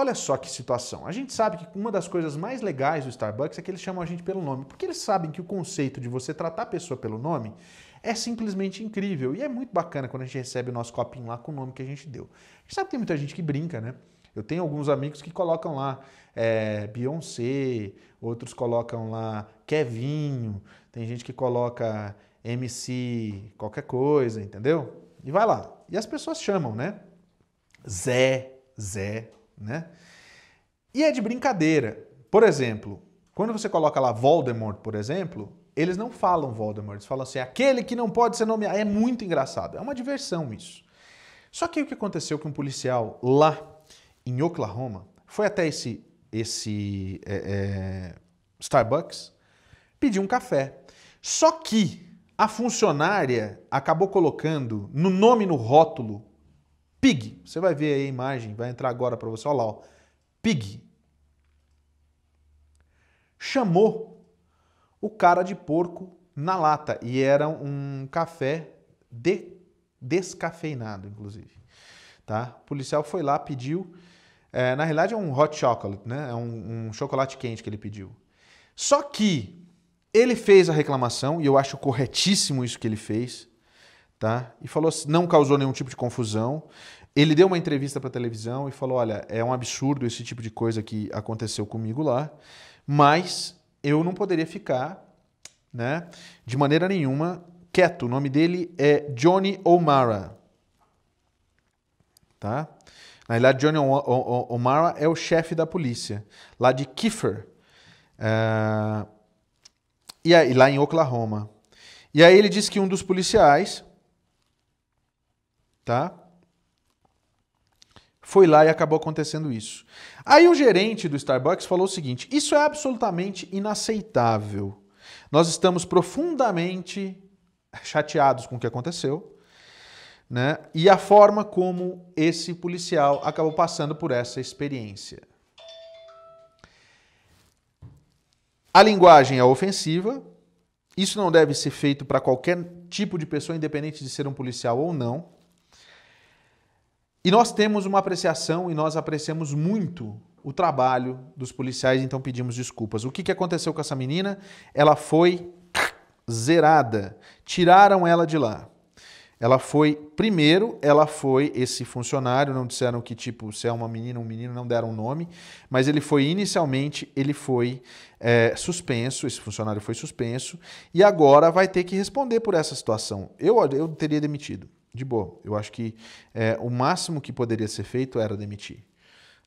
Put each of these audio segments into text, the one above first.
Olha só que situação. A gente sabe que uma das coisas mais legais do Starbucks é que eles chamam a gente pelo nome, porque eles sabem que o conceito de você tratar a pessoa pelo nome é simplesmente incrível. E é muito bacana quando a gente recebe o nosso copinho lá com o nome que a gente deu. A gente sabe que tem muita gente que brinca, né? Eu tenho alguns amigos que colocam lá é, Beyoncé, outros colocam lá Kevinho, tem gente que coloca MC qualquer coisa, entendeu? E vai lá. E as pessoas chamam, né? Zé, Zé, né? E é de brincadeira. Por exemplo, quando você coloca lá Voldemort, por exemplo, eles não falam Voldemort, eles falam assim, aquele que não pode ser nomeado. É muito engraçado, é uma diversão isso. Só que o que aconteceu com um policial lá em Oklahoma foi até esse, esse é, é, Starbucks pedir um café. Só que a funcionária acabou colocando no nome, no rótulo, Pig. Você vai ver aí a imagem, vai entrar agora para você. Olha lá, ó. Pig. Chamou o cara de porco na lata. E era um café de, descafeinado, inclusive. Tá? O policial foi lá, pediu. É, na realidade é um hot chocolate, né? É um, um chocolate quente que ele pediu. Só que ele fez a reclamação, e eu acho corretíssimo isso que ele fez tá? E falou assim, não causou nenhum tipo de confusão. Ele deu uma entrevista para televisão e falou: "Olha, é um absurdo esse tipo de coisa que aconteceu comigo lá, mas eu não poderia ficar, né, de maneira nenhuma quieto. O nome dele é Johnny O'Mara. Tá? Na realidade, Johnny O'Mara é o chefe da polícia, lá de Kiefer, uh, e aí, lá em Oklahoma. E aí ele disse que um dos policiais tá? Foi lá e acabou acontecendo isso. Aí o gerente do Starbucks falou o seguinte: isso é absolutamente inaceitável. Nós estamos profundamente chateados com o que aconteceu, né? E a forma como esse policial acabou passando por essa experiência. A linguagem é ofensiva. Isso não deve ser feito para qualquer tipo de pessoa, independente de ser um policial ou não. E nós temos uma apreciação e nós apreciamos muito o trabalho dos policiais, então pedimos desculpas. O que, que aconteceu com essa menina? Ela foi zerada. Tiraram ela de lá. Ela foi, primeiro, ela foi esse funcionário, não disseram que tipo, se é uma menina ou um menino, não deram nome, mas ele foi inicialmente, ele foi é, suspenso, esse funcionário foi suspenso, e agora vai ter que responder por essa situação. Eu, eu teria demitido de boa. Eu acho que é, o máximo que poderia ser feito era demitir.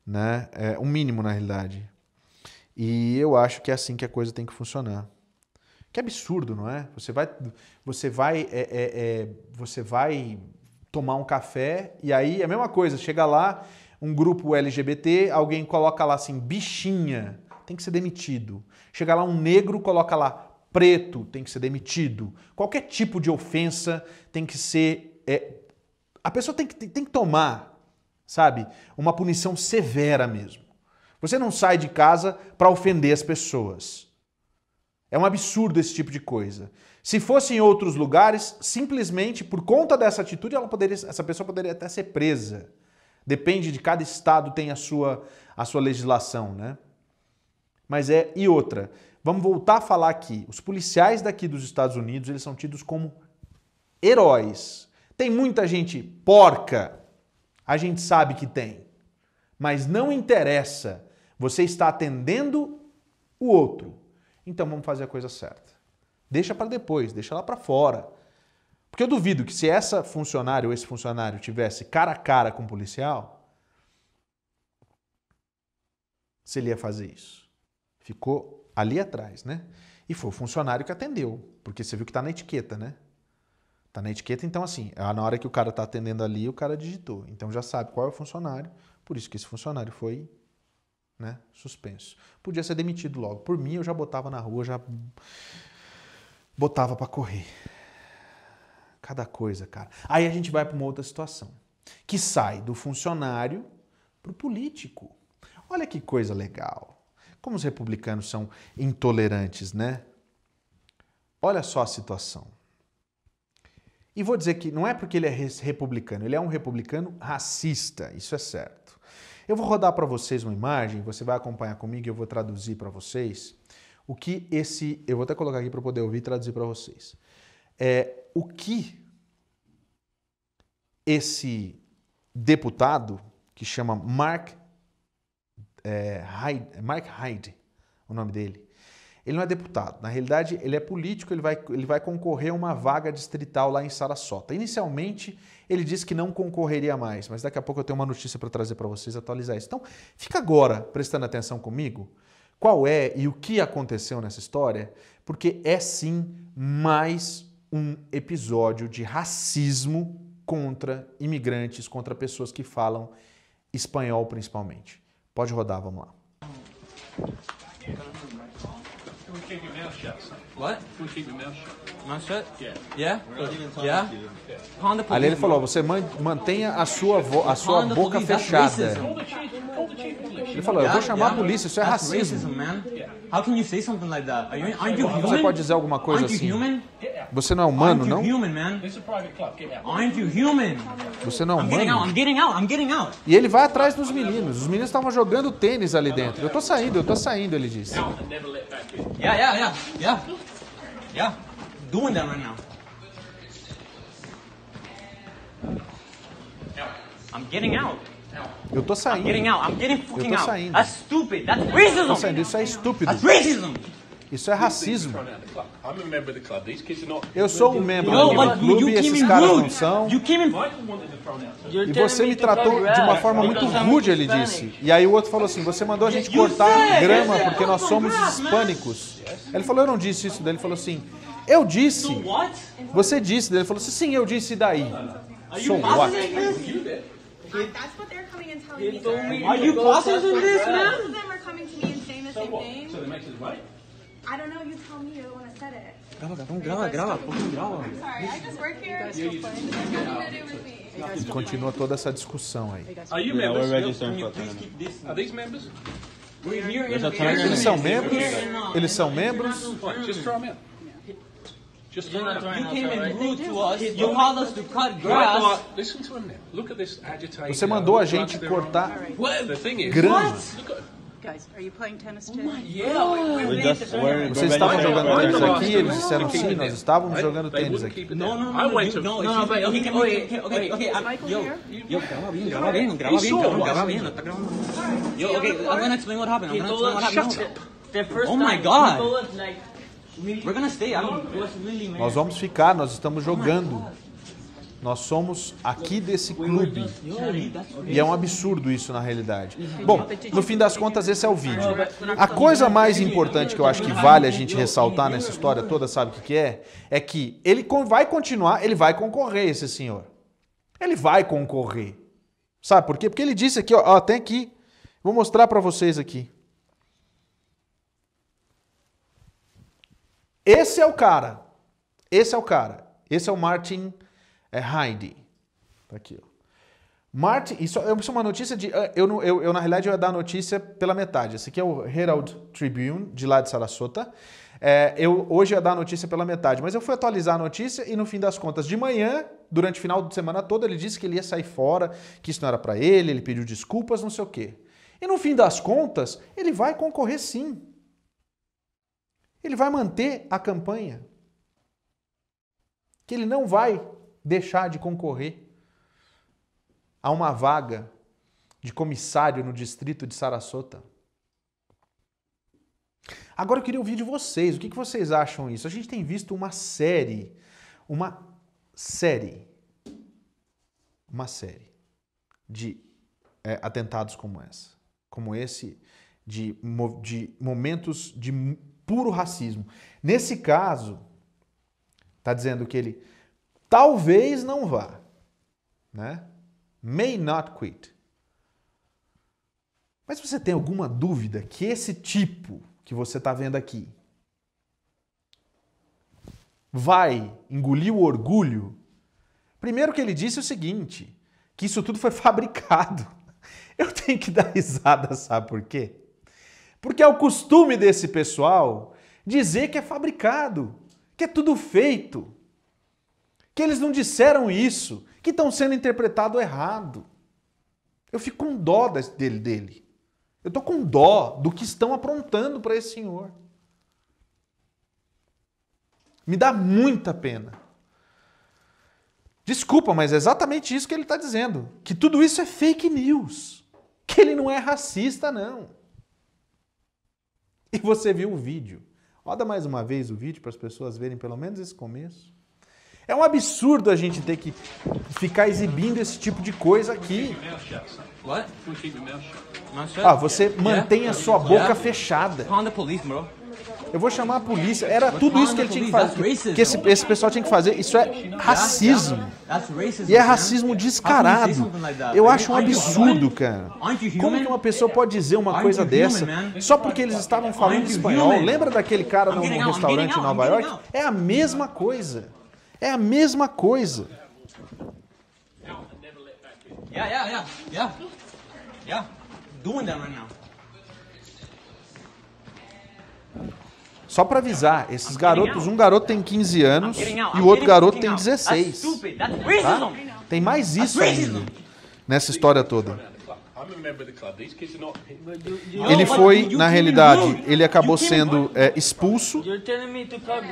Né? É, mínimo, na realidade. E eu acho que é assim que a coisa tem que funcionar. Que absurdo, não é? Você vai, você vai, é, é, é você vai tomar um café e aí é a mesma coisa. Chega lá um grupo LGBT, alguém coloca lá assim bichinha, tem que ser demitido. Chega lá um negro, coloca lá preto, tem que ser demitido. Qualquer tipo de ofensa tem que ser é, a pessoa tem que, tem que tomar, sabe, uma punição severa mesmo. Você não sai de casa para ofender as pessoas. É um absurdo esse tipo de coisa. Se fosse em outros lugares, simplesmente por conta dessa atitude, ela poderia, essa pessoa poderia até ser presa. Depende de cada estado tem a sua, a sua legislação, né? Mas é e outra. Vamos voltar a falar aqui. Os policiais daqui dos Estados Unidos, eles são tidos como heróis. Tem muita gente porca, a gente sabe que tem, mas não interessa. Você está atendendo o outro. Então vamos fazer a coisa certa. Deixa para depois, deixa lá para fora. Porque eu duvido que se essa funcionária ou esse funcionário tivesse cara a cara com o policial, se ele ia fazer isso. Ficou ali atrás, né? E foi o funcionário que atendeu, porque você viu que está na etiqueta, né? Tá na etiqueta, então assim, na hora que o cara tá atendendo ali, o cara digitou. Então já sabe qual é o funcionário, por isso que esse funcionário foi né, suspenso. Podia ser demitido logo. Por mim, eu já botava na rua, já botava para correr. Cada coisa, cara. Aí a gente vai para uma outra situação, que sai do funcionário pro político. Olha que coisa legal. Como os republicanos são intolerantes, né? Olha só a situação. E vou dizer que não é porque ele é republicano, ele é um republicano racista, isso é certo. Eu vou rodar para vocês uma imagem, você vai acompanhar comigo e eu vou traduzir para vocês o que esse. Eu vou até colocar aqui para poder ouvir e traduzir para vocês. É, o que esse deputado, que chama Mark, é, Hyde, Mark Hyde, o nome dele, ele não é deputado, na realidade ele é político, ele vai, ele vai concorrer a uma vaga distrital lá em Sarasota. Inicialmente ele disse que não concorreria mais, mas daqui a pouco eu tenho uma notícia para trazer para vocês, atualizar isso. Então fica agora prestando atenção comigo qual é e o que aconteceu nessa história, porque é sim mais um episódio de racismo contra imigrantes, contra pessoas que falam espanhol principalmente. Pode rodar, vamos lá. Ali ele falou, você man, mantenha a sua, a sua boca fechada. Ele falou, eu vou chamar a polícia, isso é racismo. How can you say something like that? Are you, you human? Você pode dizer alguma coisa assim? Você não é humano, não? Você não é humano? E ele vai atrás dos meninos. Os meninos estavam jogando tênis ali dentro. Eu tô saindo, eu tô saindo, ele disse. Yeah, yeah, yeah. Yeah. Yeah. Doing that right now. I'm getting out. Eu tô saindo. I'm getting out. I'm getting fucking out. That's stupid. That's racism. Isso é estúpido. That's racism. Isso é racismo. Eu sou um membro do clube e esses caras não são. E você me tratou de uma forma muito rude, ele disse. E aí o outro falou assim: você mandou a gente cortar grama porque nós somos hispânicos. Ele falou: eu não disse isso. Daí ele falou assim: eu disse. Você disse. Daí ele falou assim: sim, eu disse. E daí? So what? That's what they're coming and telling me. Are you processing this, man? Most of them are coming to me and saying the same thing. So that makes it right? I don't know, you tell me you're the one that said it. Grava, grava, grava, grava, pouquinho grava. Sorry, I just work here. You guys feel Continua toda essa discussão aí. Are you Yeah, membros? we're Can you this? Are these members? We're here in Eles são membros? Eles são membros? Just throw them in. Just throw them in. You came rude to us. You called us to cut grass. Listen to him now. Look at this agitation. Você mandou a gente cortar grama guys, are you playing tennis oh today? Vocês estavam jogando tênis aqui? Eles disseram sim, nós estávamos jogando tênis aqui. Não, não, não. Não, não, não. Ok, ok, ok. okay. Yo, grava bem, grava bem, grava bem, grava bem, tá gravando. Yo, okay, I'm gonna explain what happened. I'm gonna explain what happened. oh my god. We're gonna stay. I don't, Nós vamos ficar, nós estamos oh jogando. Nós somos aqui desse clube. E é um absurdo isso na realidade. Uhum. Bom, no fim das contas, esse é o vídeo. Uhum. A coisa mais importante que eu acho que vale a gente ressaltar nessa história toda, sabe o que é? É que ele vai continuar, ele vai concorrer, esse senhor. Ele vai concorrer. Sabe por quê? Porque ele disse aqui, ó, ó tem aqui. Vou mostrar para vocês aqui. Esse é o cara. Esse é o cara. Esse é o Martin é Heidi. Tá aqui, ó. Martin, isso é uma notícia de. Ah, eu, eu, eu, na realidade, eu ia dar a notícia pela metade. Esse aqui é o Herald Tribune, de lá de Sarasota. É, eu hoje ia dar a notícia pela metade, mas eu fui atualizar a notícia e, no fim das contas, de manhã, durante o final de semana todo, ele disse que ele ia sair fora, que isso não era para ele, ele pediu desculpas, não sei o quê. E no fim das contas, ele vai concorrer sim. Ele vai manter a campanha. Que ele não vai deixar de concorrer a uma vaga de comissário no distrito de Sarasota. Agora eu queria ouvir de vocês, o que vocês acham isso? A gente tem visto uma série, uma série, uma série de é, atentados como essa, como esse, de, de momentos de puro racismo. Nesse caso, está dizendo que ele Talvez não vá. Né? May not quit. Mas você tem alguma dúvida que esse tipo que você está vendo aqui vai engolir o orgulho? Primeiro que ele disse o seguinte, que isso tudo foi fabricado. Eu tenho que dar risada, sabe por quê? Porque é o costume desse pessoal dizer que é fabricado, que é tudo feito que eles não disseram isso, que estão sendo interpretado errado. Eu fico com dó dele. dele. Eu estou com dó do que estão aprontando para esse senhor. Me dá muita pena. Desculpa, mas é exatamente isso que ele está dizendo: que tudo isso é fake news. Que ele não é racista, não. E você viu o vídeo. Roda mais uma vez o vídeo para as pessoas verem pelo menos esse começo. É um absurdo a gente ter que ficar exibindo esse tipo de coisa aqui. Ah, você mantém a sua boca fechada. Eu vou chamar a polícia. Era tudo isso que ele tinha que fazer. Que esse, esse pessoal tinha que fazer. Isso é racismo. E é racismo descarado. Eu acho um absurdo, cara. Como que uma pessoa pode dizer uma coisa dessa só porque eles estavam falando espanhol? Lembra daquele cara num restaurante em Nova York? É a mesma coisa. É a mesma coisa. Yeah, yeah, yeah, yeah, yeah. Doing that right now. Só para avisar, esses garotos, um garoto tem 15 anos e o outro garoto tem 16. Tá? Tem mais isso ainda nessa história toda. Ele foi, na realidade, ele acabou sendo é, expulso.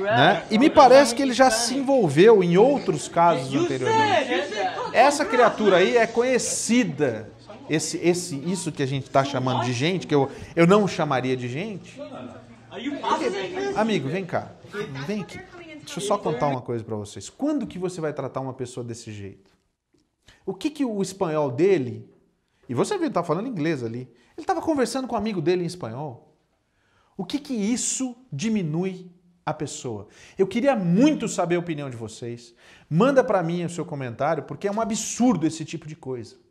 Né? E me parece que ele já se envolveu em outros casos anteriormente. Essa criatura aí é conhecida. Esse, esse, isso que a gente está chamando de gente, que eu, eu não chamaria de gente. Porque, amigo, vem cá. Tá vem aqui. Deixa eu só contar uma é. coisa para vocês. Quando que você vai tratar uma pessoa desse jeito? O que, que o espanhol dele e você viu, ele estava falando inglês ali. Ele estava conversando com um amigo dele em espanhol. O que que isso diminui a pessoa? Eu queria muito saber a opinião de vocês. Manda para mim o seu comentário, porque é um absurdo esse tipo de coisa.